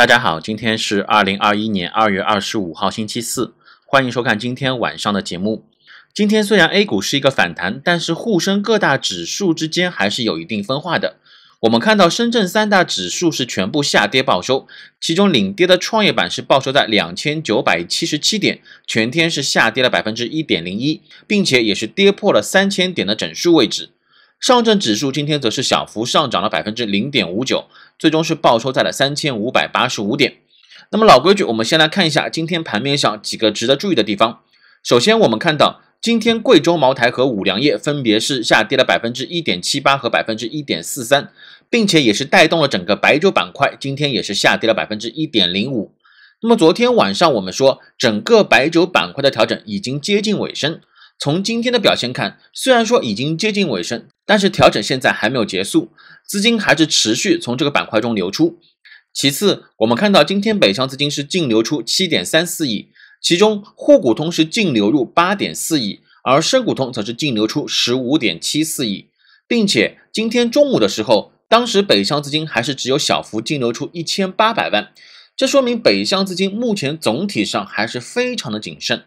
大家好，今天是二零二一年二月二十五号星期四，欢迎收看今天晚上的节目。今天虽然 A 股是一个反弹，但是沪深各大指数之间还是有一定分化的。我们看到深圳三大指数是全部下跌报收，其中领跌的创业板是报收在两千九百七十七点，全天是下跌了百分之一点零一，并且也是跌破了三千点的整数位置。上证指数今天则是小幅上涨了百分之零点五九，最终是报收在了三千五百八十五点。那么老规矩，我们先来看一下今天盘面上几个值得注意的地方。首先，我们看到今天贵州茅台和五粮液分别是下跌了百分之一点七八和百分之一点四三，并且也是带动了整个白酒板块，今天也是下跌了百分之一点零五。那么昨天晚上我们说，整个白酒板块的调整已经接近尾声。从今天的表现看，虽然说已经接近尾声。但是调整现在还没有结束，资金还是持续从这个板块中流出。其次，我们看到今天北向资金是净流出七点三四亿，其中沪股通是净流入八点四亿，而深股通则是净流出十五点七四亿。并且今天中午的时候，当时北向资金还是只有小幅净流出一千八百万，这说明北向资金目前总体上还是非常的谨慎。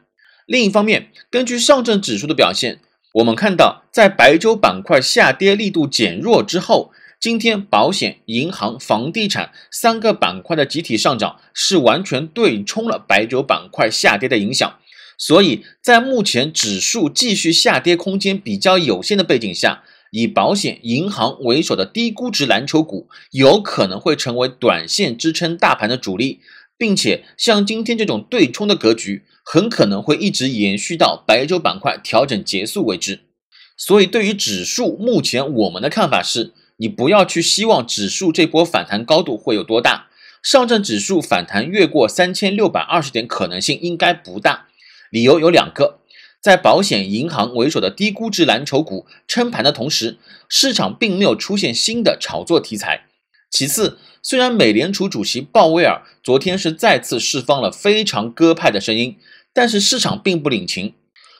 另一方面，根据上证指数的表现。我们看到，在白酒板块下跌力度减弱之后，今天保险、银行、房地产三个板块的集体上涨，是完全对冲了白酒板块下跌的影响。所以在目前指数继续下跌空间比较有限的背景下，以保险、银行为首的低估值蓝筹股，有可能会成为短线支撑大盘的主力。并且像今天这种对冲的格局，很可能会一直延续到白酒板块调整结束为止。所以，对于指数，目前我们的看法是，你不要去希望指数这波反弹高度会有多大。上证指数反弹越过三千六百二十点可能性应该不大，理由有两个：在保险、银行为首的低估值蓝筹股撑盘的同时，市场并没有出现新的炒作题材。其次，虽然美联储主席鲍威尔昨天是再次释放了非常鸽派的声音，但是市场并不领情。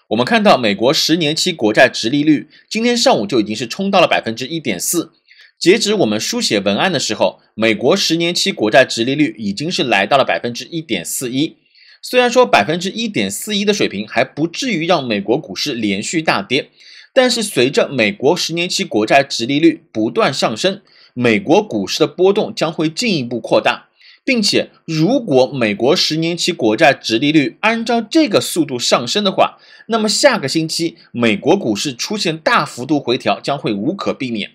我们看到，美国十年期国债直利率今天上午就已经是冲到了百分之一点四。截止我们书写文案的时候，美国十年期国债直利率已经是来到了百分之一点四一。虽然说百分之一点四一的水平还不至于让美国股市连续大跌，但是随着美国十年期国债直利率不断上升。美国股市的波动将会进一步扩大，并且如果美国十年期国债直利率按照这个速度上升的话，那么下个星期美国股市出现大幅度回调将会无可避免。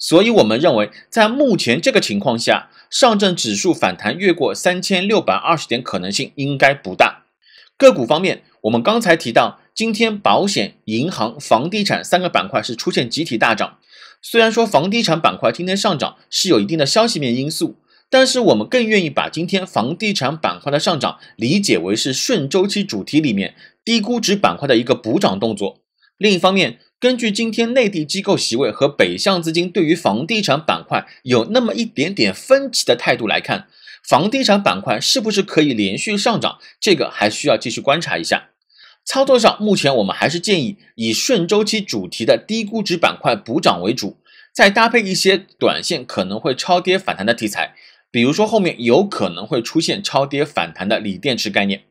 所以我们认为，在目前这个情况下，上证指数反弹越过三千六百二十点可能性应该不大。个股方面，我们刚才提到，今天保险、银行、房地产三个板块是出现集体大涨。虽然说房地产板块今天上涨是有一定的消息面因素，但是我们更愿意把今天房地产板块的上涨理解为是顺周期主题里面低估值板块的一个补涨动作。另一方面，根据今天内地机构席位和北向资金对于房地产板块有那么一点点分歧的态度来看，房地产板块是不是可以连续上涨，这个还需要继续观察一下。操作上，目前我们还是建议以顺周期主题的低估值板块补涨为主，再搭配一些短线可能会超跌反弹的题材，比如说后面有可能会出现超跌反弹的锂电池概念。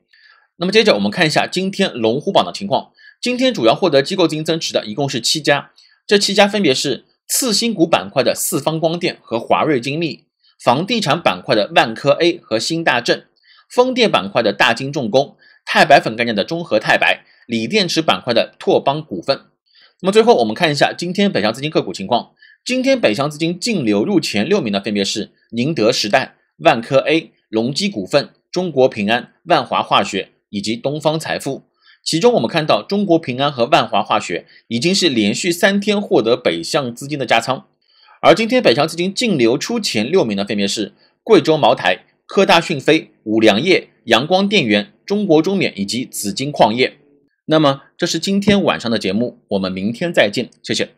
那么接着我们看一下今天龙虎榜的情况，今天主要获得机构资金增持的一共是七家，这七家分别是次新股板块的四方光电和华瑞精密，房地产板块的万科 A 和新大正，风电板块的大金重工。钛白粉概念的中核钛白，锂电池板块的拓邦股份。那么最后我们看一下今天北向资金个股情况。今天北向资金净流入前六名的分别是宁德时代、万科 A、隆基股份、中国平安、万华化学以及东方财富。其中我们看到中国平安和万华化学已经是连续三天获得北向资金的加仓。而今天北向资金净流出前六名的分别是贵州茅台、科大讯飞、五粮液。阳光电源、中国中免以及紫金矿业。那么，这是今天晚上的节目，我们明天再见，谢谢。